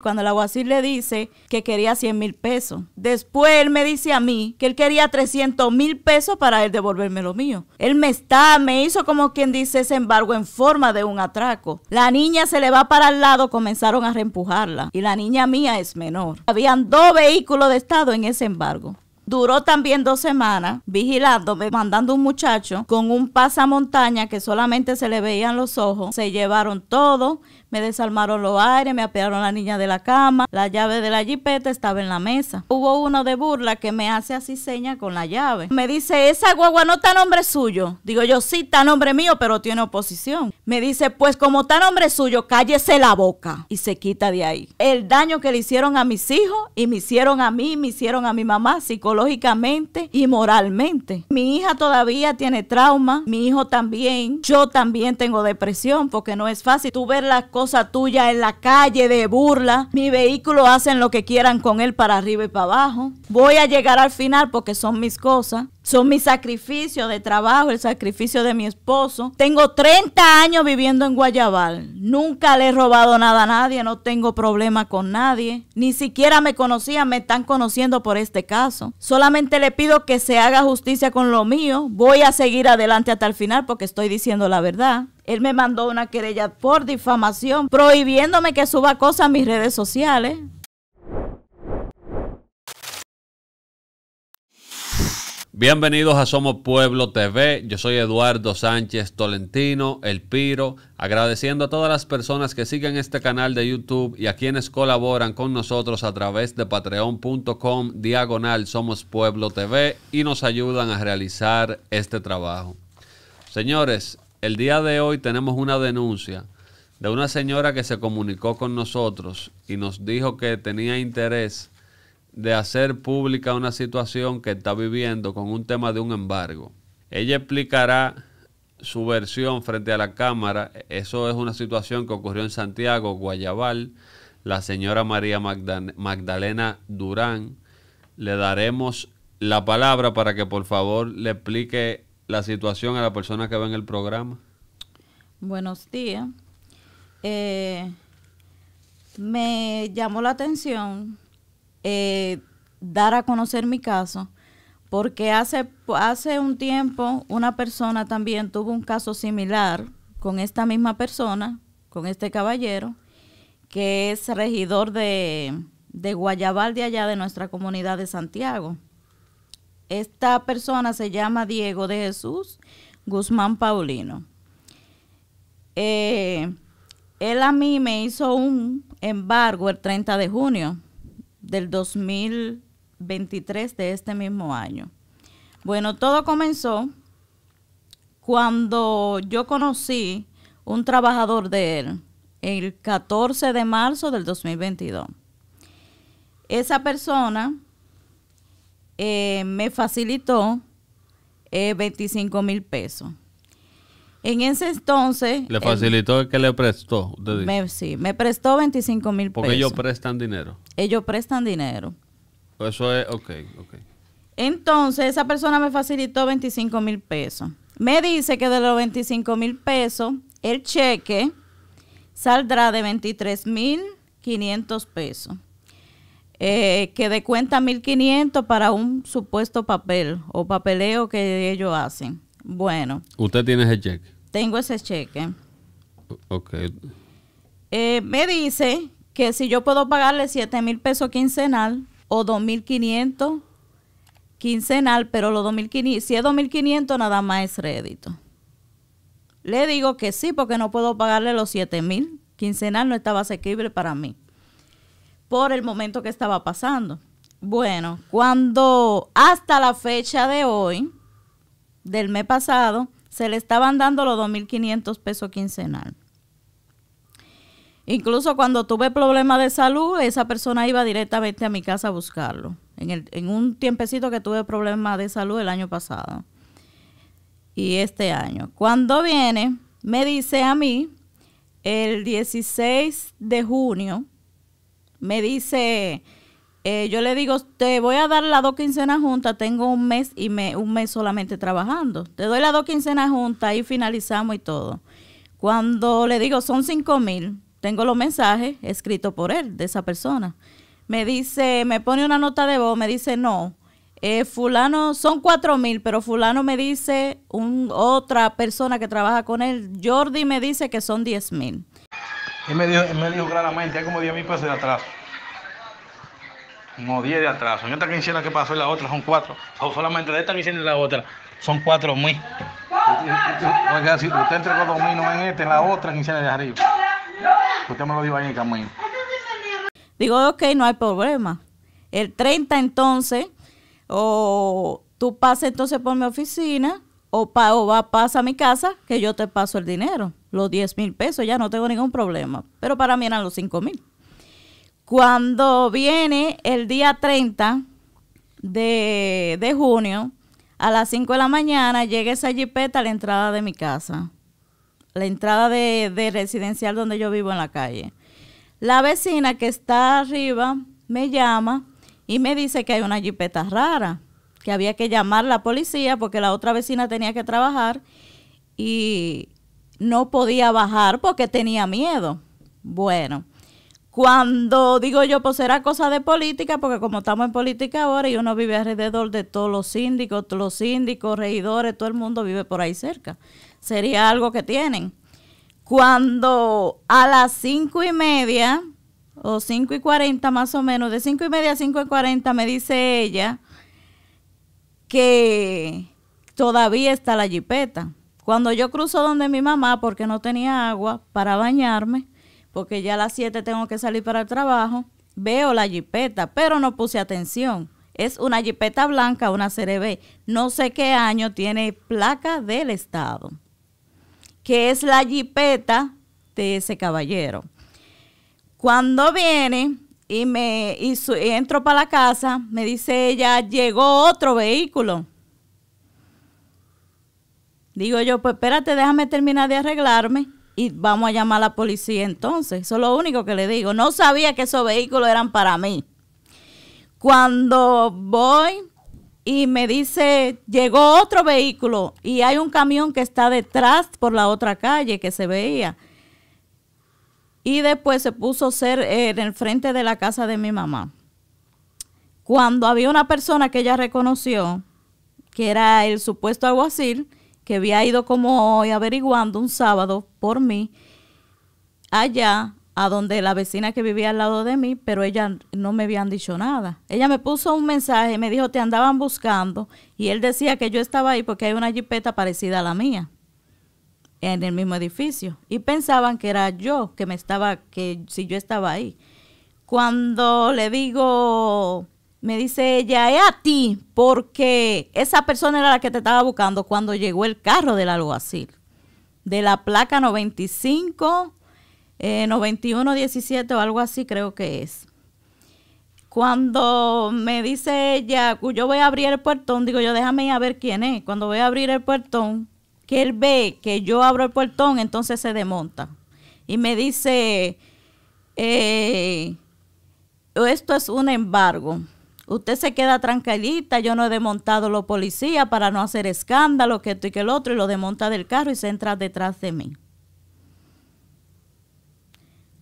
Cuando el aguacil le dice que quería 100 mil pesos. Después él me dice a mí que él quería 300 mil pesos para él devolverme lo mío. Él me está, me hizo como quien dice ese embargo en forma de un atraco. La niña se le va para el lado, comenzaron a reempujarla. Y la niña mía es menor. Habían dos vehículos de estado en ese embargo. Duró también dos semanas vigilándome, mandando un muchacho con un pasamontaña que solamente se le veían los ojos. Se llevaron todo, me desarmaron los aires, me apearon la niña de la cama, la llave de la jipeta estaba en la mesa. Hubo uno de burla que me hace así seña con la llave. Me dice, esa guagua no está nombre suyo. Digo yo, sí, está nombre mío, pero tiene oposición. Me dice, pues como está nombre suyo, cállese la boca. Y se quita de ahí. El daño que le hicieron a mis hijos y me hicieron a mí, me hicieron a mi mamá psicológicamente y moralmente. Mi hija todavía tiene trauma, mi hijo también, yo también tengo depresión porque no es fácil tú ver las cosas cosa tuya en la calle de burla. Mi vehículo hacen lo que quieran con él para arriba y para abajo. Voy a llegar al final porque son mis cosas. Son mi sacrificio de trabajo, el sacrificio de mi esposo. Tengo 30 años viviendo en Guayabal. Nunca le he robado nada a nadie, no tengo problema con nadie. Ni siquiera me conocían, me están conociendo por este caso. Solamente le pido que se haga justicia con lo mío. Voy a seguir adelante hasta el final porque estoy diciendo la verdad. Él me mandó una querella por difamación, prohibiéndome que suba cosas a mis redes sociales. Bienvenidos a Somos Pueblo TV. Yo soy Eduardo Sánchez Tolentino, El Piro, agradeciendo a todas las personas que siguen este canal de YouTube y a quienes colaboran con nosotros a través de patreon.com diagonal Somos Pueblo TV y nos ayudan a realizar este trabajo. Señores, el día de hoy tenemos una denuncia de una señora que se comunicó con nosotros y nos dijo que tenía interés de hacer pública una situación que está viviendo con un tema de un embargo. Ella explicará su versión frente a la Cámara. Eso es una situación que ocurrió en Santiago, Guayabal. La señora María Magdalena Durán. Le daremos la palabra para que por favor le explique la situación a la persona que va en el programa. Buenos días. Eh, me llamó la atención eh, dar a conocer mi caso, porque hace, hace un tiempo una persona también tuvo un caso similar con esta misma persona, con este caballero, que es regidor de, de Guayabal de allá de nuestra comunidad de Santiago. Esta persona se llama Diego de Jesús Guzmán Paulino. Eh, él a mí me hizo un embargo el 30 de junio del 2023 de este mismo año. Bueno, todo comenzó cuando yo conocí un trabajador de él el 14 de marzo del 2022. Esa persona eh, me facilitó 25 eh, mil pesos. En ese entonces... ¿Le facilitó que le prestó? sí, me prestó 25 mil pesos. Porque ellos prestan dinero. Ellos prestan dinero. Eso es, ok, ok. Entonces, esa persona me facilitó 25 mil pesos. Me dice que de los 25 mil pesos, el cheque saldrá de 23 mil 500 pesos. Eh, que de cuenta 1.500 para un supuesto papel o papeleo que ellos hacen. Bueno. ¿Usted tiene ese cheque? Tengo ese cheque. Ok. Eh, me dice que si yo puedo pagarle $7,000 mil pesos quincenal o 2.500 quincenal, pero los si es 2.500 nada más es rédito. Le digo que sí porque no puedo pagarle los siete mil. Quincenal no estaba asequible para mí por el momento que estaba pasando. Bueno, cuando hasta la fecha de hoy, del mes pasado, se le estaban dando los 2.500 pesos quincenal. Incluso cuando tuve problemas de salud, esa persona iba directamente a mi casa a buscarlo. En, en un tiempecito que tuve problemas de salud el año pasado y este año. Cuando viene, me dice a mí el 16 de junio me dice, eh, yo le digo, te voy a dar las dos quincenas juntas, tengo un mes y me, un mes solamente trabajando. Te doy las dos quincenas juntas y finalizamos y todo. Cuando le digo, son cinco mil, tengo los mensajes escritos por él, de esa persona. Me dice, me pone una nota de voz, me dice, no, eh, fulano, son cuatro mil, pero fulano me dice, un, otra persona que trabaja con él, Jordi me dice que son diez mil. Él me dijo, él me dijo claramente, hay como 10 mil pesos de atraso. como 10 de atraso. En esta quincena que pasó y la otra son 4. O solamente de esta quincena y la otra son 4 mil. Oiga, si usted entregó 2 mil, en esta, en la otra quincena de arriba. Usted me lo dijo ahí en el camino. Digo, ok, no hay problema. El 30 entonces, o tú pasas entonces por mi oficina o, pa, va, pasa a mi casa que yo te paso el dinero, los 10 mil pesos, ya no tengo ningún problema. Pero para mí eran los 5 mil. Cuando viene el día 30 de, de junio, a las 5 de la mañana llega esa jipeta a la entrada de mi casa, la entrada de, de residencial donde yo vivo en la calle. La vecina que está arriba me llama y me dice que hay una jipeta rara que había que llamar a la policía porque la otra vecina tenía que trabajar y no podía bajar porque tenía miedo. Bueno, cuando digo yo, pues era cosa de política, porque como estamos en política ahora y uno vive alrededor de todos los síndicos, los síndicos, regidores, todo el mundo vive por ahí cerca. Sería algo que tienen. Cuando a las cinco y media o cinco y cuarenta más o menos, de cinco y media a cinco y cuarenta me dice ella, que todavía está la jipeta. Cuando yo cruzo donde mi mamá, porque no tenía agua para bañarme, porque ya a las 7 tengo que salir para el trabajo, veo la jipeta, pero no puse atención. Es una jipeta blanca, una CRB. No sé qué año tiene placa del Estado, que es la jipeta de ese caballero. Cuando viene, y me y entro para la casa, me dice ella, llegó otro vehículo. Digo yo, pues espérate, déjame terminar de arreglarme y vamos a llamar a la policía entonces. Eso es lo único que le digo. No sabía que esos vehículos eran para mí. Cuando voy y me dice, llegó otro vehículo y hay un camión que está detrás por la otra calle que se veía y después se puso ser eh, en el frente de la casa de mi mamá. Cuando había una persona que ella reconoció, que era el supuesto alguacil, que había ido como hoy averiguando un sábado por mí, allá a donde la vecina que vivía al lado de mí, pero ella no me habían dicho nada. Ella me puso un mensaje, me dijo, te andaban buscando, y él decía que yo estaba ahí porque hay una jipeta parecida a la mía en el mismo edificio y pensaban que era yo que me estaba que si yo estaba ahí. Cuando le digo me dice ella, es a ti, porque esa persona era la que te estaba buscando cuando llegó el carro del alguacil, de la placa 95, 91, 17 o algo así creo que es. Cuando me dice ella, yo voy a abrir el puertón, digo yo, déjame ir a ver quién es. Cuando voy a abrir el puertón, que él ve que yo abro el portón, entonces se desmonta. Y me dice, eh, esto es un embargo. Usted se queda tranquilita, yo no he desmontado los policías para no hacer escándalo, que esto y que el otro, y lo desmonta del carro y se entra detrás de mí.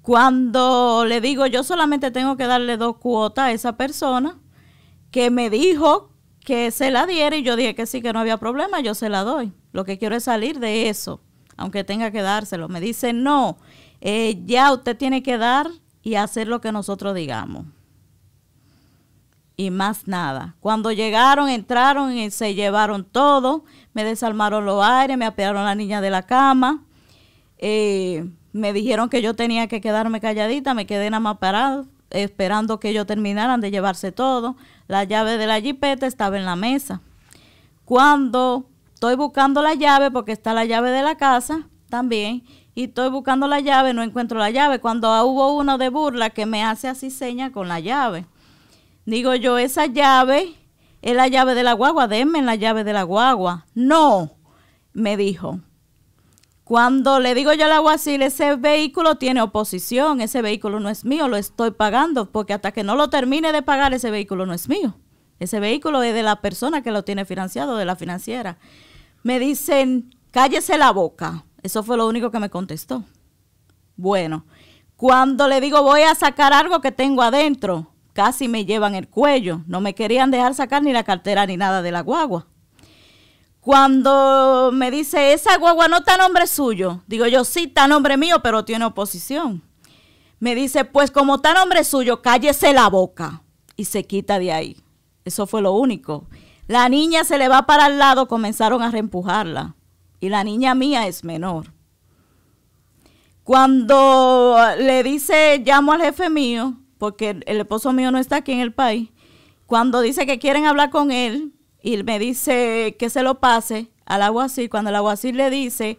Cuando le digo, yo solamente tengo que darle dos cuotas a esa persona, que me dijo que se la diera y yo dije que sí, que no había problema, yo se la doy. Lo que quiero es salir de eso, aunque tenga que dárselo. Me dice, no, eh, ya usted tiene que dar y hacer lo que nosotros digamos. Y más nada. Cuando llegaron, entraron y se llevaron todo. Me desarmaron los aires, me apearon la niña de la cama. Eh, me dijeron que yo tenía que quedarme calladita, me quedé nada más parada, esperando que ellos terminaran de llevarse todo. La llave de la jipeta estaba en la mesa. Cuando estoy buscando la llave porque está la llave de la casa también y estoy buscando la llave, no encuentro la llave. Cuando hubo uno de burla que me hace así seña con la llave. Digo yo, esa llave es la llave de la guagua, denme la llave de la guagua. No, me dijo. Cuando le digo yo al aguacil, ese vehículo tiene oposición, ese vehículo no es mío, lo estoy pagando, porque hasta que no lo termine de pagar, ese vehículo no es mío. Ese vehículo es de la persona que lo tiene financiado, de la financiera. Me dicen, cállese la boca. Eso fue lo único que me contestó. Bueno, cuando le digo voy a sacar algo que tengo adentro, casi me llevan el cuello. No me querían dejar sacar ni la cartera ni nada de la guagua. Cuando me dice, esa guagua no está a nombre suyo, digo yo, sí, está a nombre mío, pero tiene oposición. Me dice, pues como está a nombre suyo, cállese la boca. Y se quita de ahí. Eso fue lo único. La niña se le va para el lado, comenzaron a reempujarla. Y la niña mía es menor. Cuando le dice, llamo al jefe mío, porque el, esposo mío no está aquí en el país, cuando dice que quieren hablar con él y me dice que se lo pase al aguacil. cuando el aguacil le dice,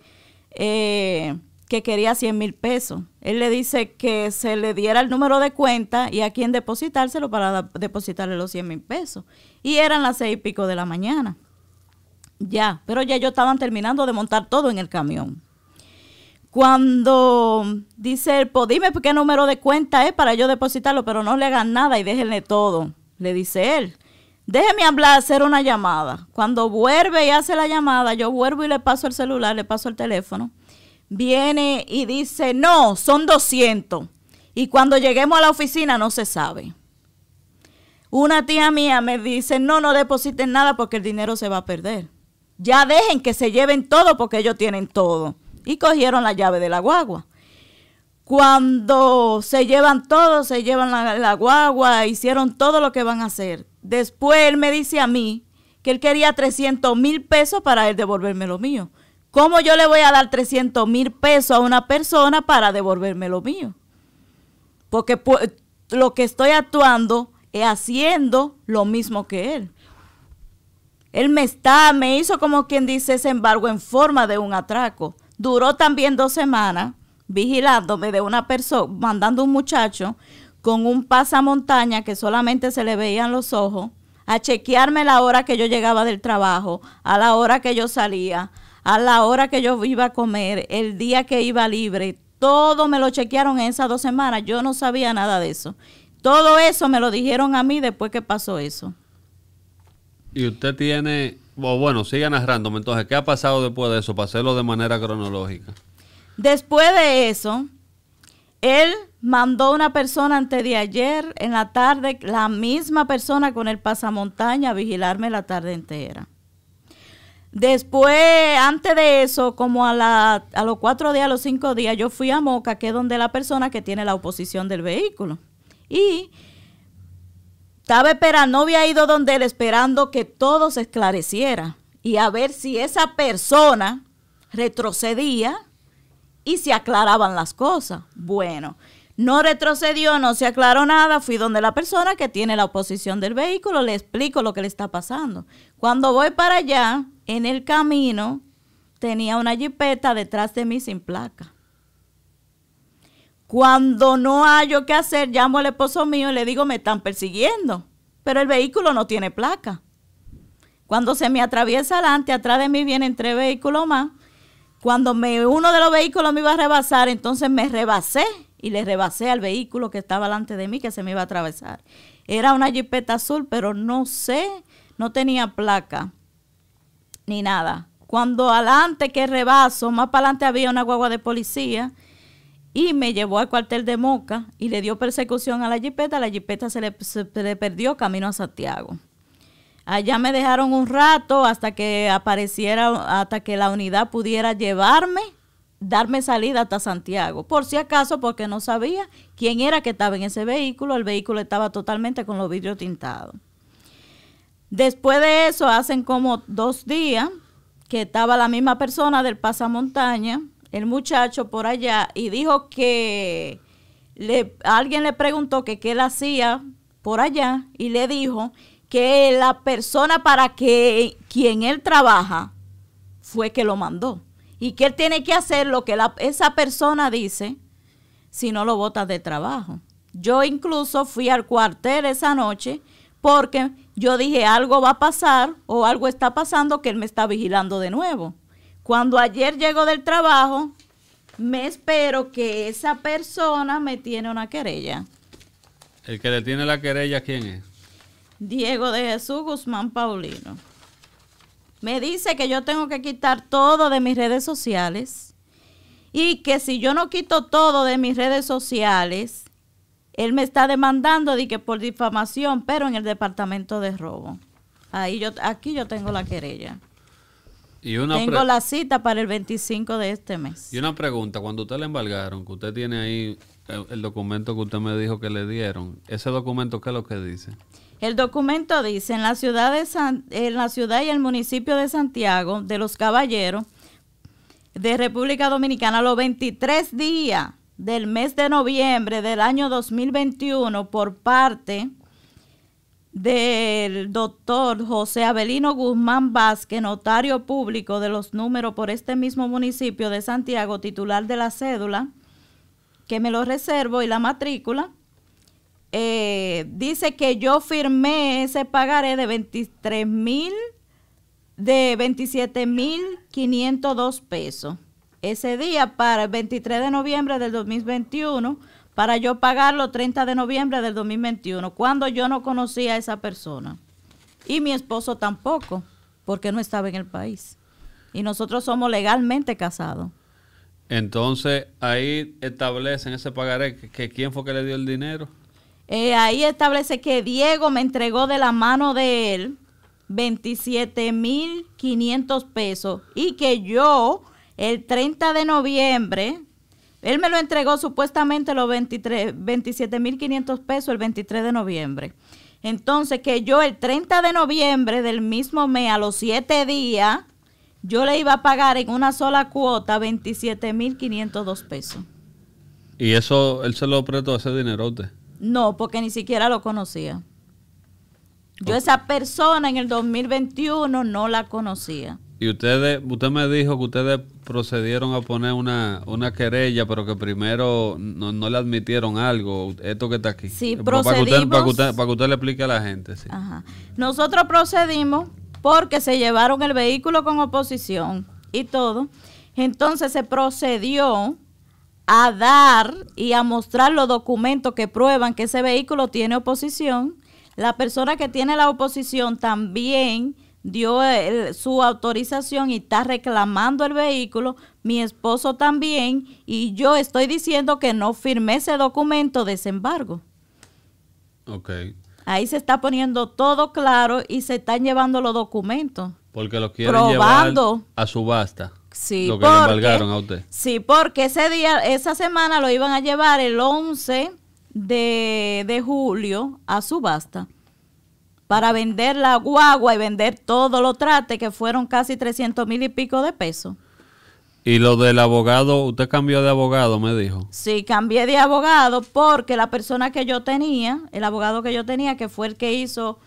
eh, que quería 100 mil pesos. Él le dice que se le diera el número de cuenta y a quién depositárselo para depositarle los 100 mil pesos. Y eran las seis y pico de la mañana. Ya, pero ya yo estaban terminando de montar todo en el camión. Cuando dice él, pues dime qué número de cuenta es para yo depositarlo, pero no le hagan nada y déjenle todo, le dice él. Déjeme hablar, hacer una llamada. Cuando vuelve y hace la llamada, yo vuelvo y le paso el celular, le paso el teléfono viene y dice, no, son 200. Y cuando lleguemos a la oficina no se sabe. Una tía mía me dice, no, no depositen nada porque el dinero se va a perder. Ya dejen que se lleven todo porque ellos tienen todo. Y cogieron la llave de la guagua. Cuando se llevan todo, se llevan la, guagua, hicieron todo lo que van a hacer. Después él me dice a mí que él quería 300 mil pesos para él devolverme lo mío. ¿Cómo yo le voy a dar 300 mil pesos a una persona para devolverme lo mío? Porque lo que estoy actuando es haciendo lo mismo que él. Él me está, me hizo como quien dice ese embargo en forma de un atraco. Duró también dos semanas vigilándome de una persona, mandando un muchacho con un pasamontaña que solamente se le veían los ojos, a chequearme la hora que yo llegaba del trabajo, a la hora que yo salía, a la hora que yo iba a comer, el día que iba libre, todo me lo chequearon en esas dos semanas. Yo no sabía nada de eso. Todo eso me lo dijeron a mí después que pasó eso. Y usted tiene, bueno, siga narrándome, Entonces, ¿qué ha pasado después de eso? Para hacerlo de manera cronológica. Después de eso, él mandó una persona antes de ayer, en la tarde, la misma persona con el pasamontaña a vigilarme la tarde entera. Después, antes de eso, como a, a los cuatro días, a los cinco días, yo fui a Moca, que es donde la persona que tiene la oposición del vehículo. Y estaba esperando, no había ido donde él esperando que todo se esclareciera y a ver si esa persona retrocedía y se aclaraban las cosas. Bueno, no retrocedió, no se aclaró nada, fui donde la persona que tiene la oposición del vehículo, le explico lo que le está pasando. Cuando voy para allá, en el camino tenía una jipeta detrás de mí sin placa. Cuando no hallo qué hacer, llamo al esposo mío y le digo, me están persiguiendo, pero el vehículo no tiene placa. Cuando se me atraviesa adelante, atrás de mí vienen tres vehículos más. Cuando uno de los vehículos me iba a rebasar, entonces me rebasé y le rebasé al vehículo que estaba delante de mí que se me iba a atravesar. Era una jipeta azul, pero no sé, no tenía placa ni nada. Cuando adelante que rebaso, más para adelante había una guagua de policía y me llevó al cuartel de Moca y le dio persecución a la jipeta. La jipeta se le, se le perdió camino a Santiago. Allá me dejaron un rato hasta que apareciera, hasta que la unidad pudiera llevarme, darme salida hasta Santiago. Por si acaso, porque no sabía quién era que estaba en ese vehículo. El vehículo estaba totalmente con los vidrios tintados. Después de eso, hacen como dos días que estaba la misma persona del pasamontaña, el muchacho por allá, y dijo que alguien le preguntó que qué él hacía por allá y le dijo que la persona para que quien él trabaja fue que lo mandó y que él tiene que hacer lo que esa persona dice si no lo vota de trabajo. Yo incluso fui al cuartel esa noche porque yo dije algo va a pasar o algo está pasando que él me está vigilando de nuevo. Cuando ayer llego del trabajo, me espero que esa persona me tiene una querella. ¿El que le tiene la querella quién es? Diego de Jesús Guzmán Paulino. Me dice que yo tengo que quitar todo de mis redes sociales y que si yo no quito todo de mis redes sociales, él me está demandando de que por difamación, pero en el departamento de robo. Ahí yo, aquí yo tengo la querella. tengo la cita para el 25 de este mes. Y una pregunta, cuando usted le embargaron, que usted tiene ahí eh, el, documento que usted me dijo que le dieron, ese documento qué es lo que dice? El documento dice, en la ciudad de San, en la ciudad y el municipio de Santiago de los Caballeros de República Dominicana los 23 días del mes de noviembre del año 2021 por parte del doctor José Abelino Guzmán Vázquez, notario público de los números por este mismo municipio de Santiago, titular de la cédula, que me lo reservo y la matrícula, eh, dice que yo firmé ese pagaré de 23 mil, de 27 mil pesos ese día para el 23 de noviembre del 2021 para yo pagarlo 30 de noviembre del 2021, cuando yo no conocía a esa persona. Y mi esposo tampoco, porque no estaba en el país. Y nosotros somos legalmente casados. Entonces, ahí establecen ese pagaré, que, quién fue que le dio el dinero. Eh, ahí establece que Diego me entregó de la mano de él 27.500 pesos y que yo el 30 de noviembre. Él me lo entregó supuestamente los 27.500 pesos el 23 de noviembre. Entonces, que yo el 30 de noviembre del mismo mes, a los 7 días, yo le iba a pagar en una sola cuota 27.502 pesos. ¿Y eso él se lo prestó ese dinerote? No, porque ni siquiera lo conocía. Yo esa persona en el 2021 no la conocía. Y ustedes, usted me dijo que ustedes procedieron a poner una, querella, pero que primero no, le admitieron algo, esto que está aquí. Sí, eh, procedimos. Para que usted, le explique a la gente. Ajá. Nosotros procedimos porque se llevaron el vehículo con oposición y todo. Entonces se procedió a dar y a mostrar los documentos que prueban que ese vehículo tiene oposición. La persona que tiene la oposición también dio eh, su autorización y está reclamando el vehículo, mi esposo también, y yo estoy diciendo que no firmé ese documento de desembargo. Ok. Ahí se está poniendo todo claro y se están llevando los documentos. Porque los quieren llevar a subasta. Sí, porque, Sí, porque ese día, esa semana lo iban a llevar el 11 de, de julio a subasta para vender la guagua y vender todo lo trate, que fueron casi 300 mil y pico de pesos. Y lo del abogado, usted cambió de abogado, me dijo. Sí, cambié de abogado porque la persona que yo tenía, el abogado que yo tenía, que fue el que hizo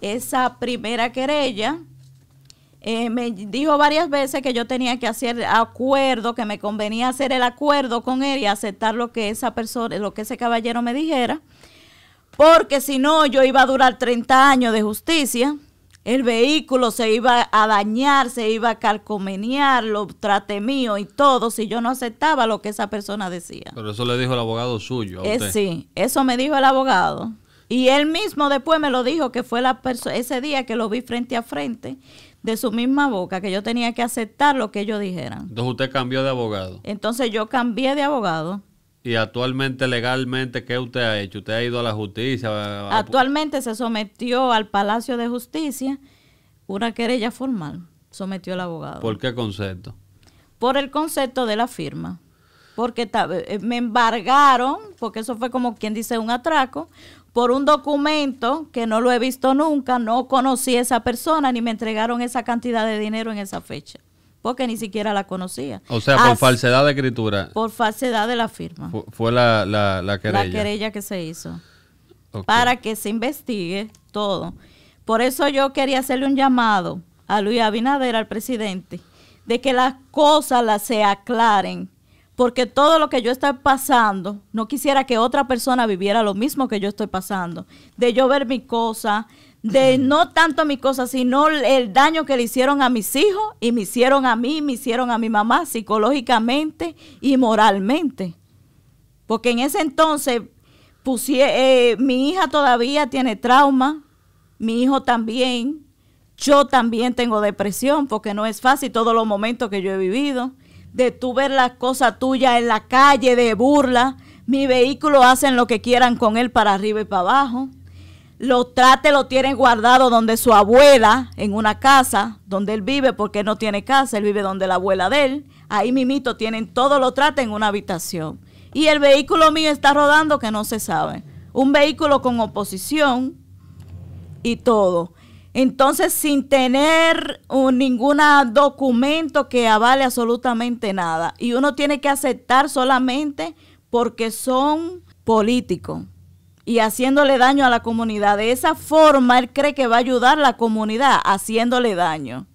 esa primera querella, eh, me dijo varias veces que yo tenía que hacer acuerdo, que me convenía hacer el acuerdo con él y aceptar lo que esa persona, lo que ese caballero me dijera porque si no yo iba a durar 30 años de justicia. El vehículo se iba a dañar, se iba a calcomenear, lo trate mío y todo, si yo no aceptaba lo que esa persona decía. Pero eso le dijo el abogado suyo. A eh, sí, eso me dijo el abogado. Y él mismo después me lo dijo que fue la ese día que lo vi frente a frente de su misma boca, que yo tenía que aceptar lo que ellos dijeran. Entonces usted cambió de abogado. Entonces yo cambié de abogado. ¿Y actualmente legalmente qué usted ha hecho? ¿Usted ha ido a la justicia? Actualmente se sometió al Palacio de Justicia una querella formal, sometió el abogado. ¿Por qué concepto? Por el concepto de la firma. Porque eh, eh, me embargaron, porque eso fue como quien dice un atraco, por un documento que no lo he visto nunca, no conocí a esa persona ni me entregaron esa cantidad de dinero en esa fecha que ni siquiera la conocía. O sea, por falsedad de escritura. Por falsedad de la firma. fue la, la, la, querella. La querella que se hizo. Para que se investigue todo. Por eso yo quería hacerle un llamado a Luis Abinader, al presidente, de que las cosas las se aclaren. Porque todo lo que yo estoy pasando, no quisiera que otra persona viviera lo mismo que yo estoy pasando. De yo ver mi cosa, de no tanto mi cosa, sino el daño que le hicieron a mis hijos y me hicieron a mí, me hicieron a mi mamá psicológicamente y moralmente. Porque en ese entonces eh, mi hija todavía tiene trauma, mi hijo también, yo también tengo depresión porque no es fácil todos los momentos que yo he vivido. De tú ver las cosas tuyas en la calle de burla, mi vehículo hacen lo que quieran con él para arriba y para abajo lo trate lo tienen guardado donde su abuela, en una casa, donde él vive, porque él no tiene casa, él vive donde la abuela de él. Ahí mimito tienen todo lo trate en una habitación. Y el vehículo mío está rodando que no se sabe. Un vehículo con oposición y todo. Entonces, sin tener uh, ningún documento que avale absolutamente nada. Y uno tiene que aceptar solamente porque son políticos y haciéndole daño a la comunidad. De esa forma él cree que va a ayudar a la comunidad haciéndole daño.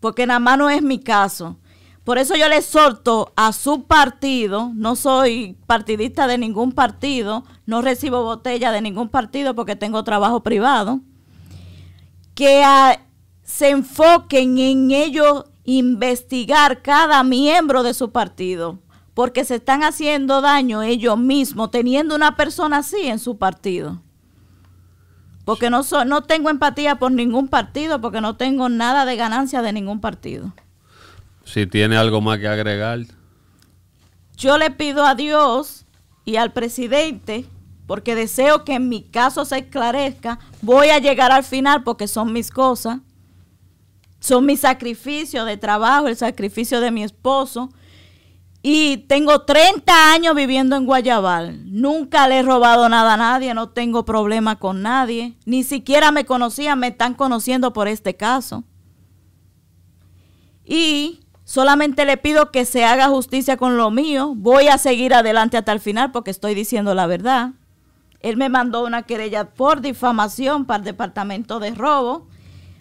Porque nada más no es mi caso. Por eso yo le exhorto a su partido, no soy partidista de ningún partido, no recibo botella de ningún partido porque tengo trabajo privado, que se enfoquen en ellos investigar cada miembro de su partido porque se están haciendo daño ellos mismos teniendo una persona así en su partido. Porque no, no tengo empatía por ningún partido, porque no tengo nada de ganancia de ningún partido. Si tiene algo más que agregar. Yo le pido a Dios y al presidente, porque deseo que en mi caso se esclarezca, voy a llegar al final porque son mis cosas, son mi sacrificio de trabajo, el sacrificio de mi esposo, y tengo 30 años viviendo en Guayabal. Nunca le he robado nada a nadie, no tengo problema con nadie. Ni siquiera me conocía, me están conociendo por este caso. Y solamente le pido que se haga justicia con lo mío. Voy a seguir adelante hasta el final porque estoy diciendo la verdad. Él me mandó una querella por difamación para el departamento de robo,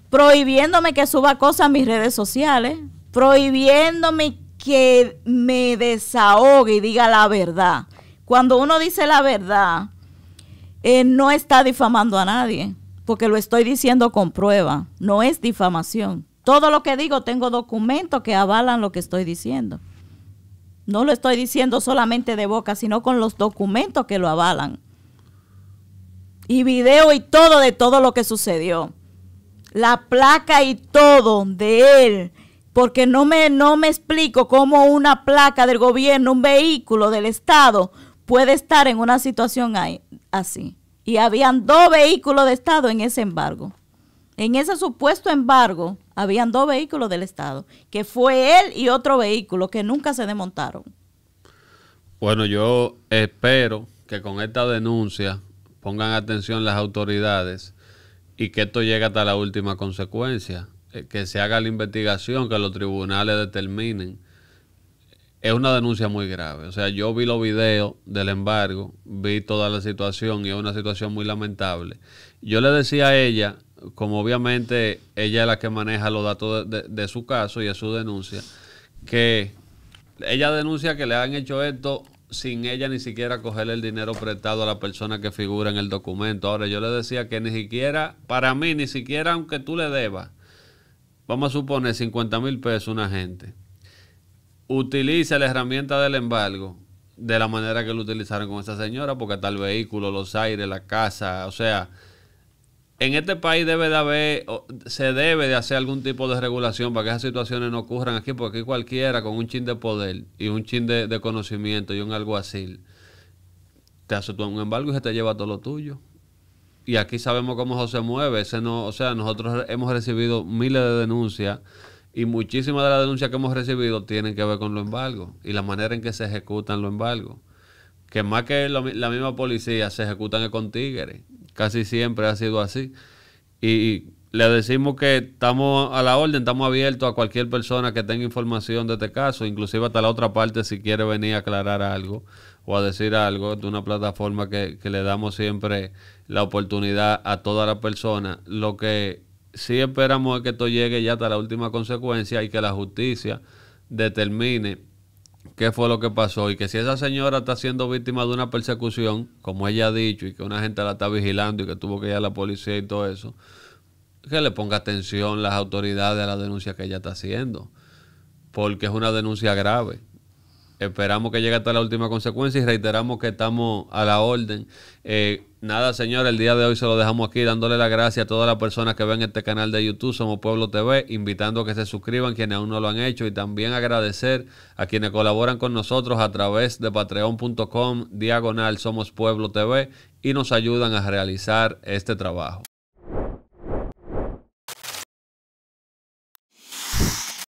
prohibiéndome que suba cosas a mis redes sociales, prohibiéndome que me desahogue y diga la verdad. Cuando uno dice la verdad, eh, no está difamando a nadie, porque lo estoy diciendo con prueba, no es difamación. Todo lo que digo, tengo documentos que avalan lo que estoy diciendo. No lo estoy diciendo solamente de boca, sino con los documentos que lo avalan. Y video y todo de todo lo que sucedió. La placa y todo de él porque no me, no me explico cómo una placa del gobierno, un vehículo del Estado puede estar en una situación así. Y habían dos vehículos de Estado en ese embargo. En ese supuesto embargo, habían dos vehículos del Estado, que fue él y otro vehículo que nunca se desmontaron. Bueno, yo espero que con esta denuncia pongan atención las autoridades y que esto llegue hasta la última consecuencia. Eh, que se haga la investigación, que los tribunales determinen. Es una denuncia muy grave. O sea, yo vi los videos del embargo, vi toda la situación y es una situación muy lamentable. Yo le decía a ella, como obviamente ella es la que maneja los datos de, su caso y de su denuncia, que ella denuncia que le han hecho esto sin ella ni siquiera coger el dinero prestado a la persona que figura en el documento. Ahora, yo le decía que ni siquiera, para mí, ni siquiera aunque tú le debas, vamos a suponer 50 mil pesos un gente, utiliza la herramienta del embargo de la manera que lo utilizaron con esa señora, porque está el vehículo, los aires, la casa, o sea, en este país debe de haber, se debe de hacer algún tipo de regulación para que esas situaciones no ocurran aquí, porque aquí cualquiera con un chin de poder y un chin de, conocimiento y un alguacil, te hace un embargo y se te lleva todo lo tuyo y aquí sabemos cómo se mueve. Ese no, o sea, nosotros hemos recibido miles de denuncias y muchísimas de las denuncias que hemos recibido tienen que ver con los embargos y la manera en que se ejecutan los embargos. Que más que la misma policía se ejecutan con tigres. Casi siempre ha sido así. Y le decimos que estamos a la orden, estamos abiertos a cualquier persona que tenga información de este caso, inclusive hasta la otra parte si quiere venir a aclarar algo o a decir algo de una plataforma que, que le damos siempre la oportunidad a toda la persona. Lo que sí esperamos es que esto llegue ya hasta la última consecuencia y que la justicia determine qué fue lo que pasó y que si esa señora está siendo víctima de una persecución, como ella ha dicho, y que una gente la está vigilando y que tuvo que ir a la policía y todo eso, que le ponga atención las autoridades a la denuncia que ella está haciendo, porque es una denuncia grave. Esperamos que llegue hasta la última consecuencia y reiteramos que estamos a la orden. Eh, nada, señor, el día de hoy se lo dejamos aquí dándole las gracias a todas las personas que ven este canal de YouTube, Somos Pueblo TV, invitando a que se suscriban quienes aún no lo han hecho y también agradecer a quienes colaboran con nosotros a través de patreon.com diagonal Somos Pueblo TV y nos ayudan a realizar este trabajo.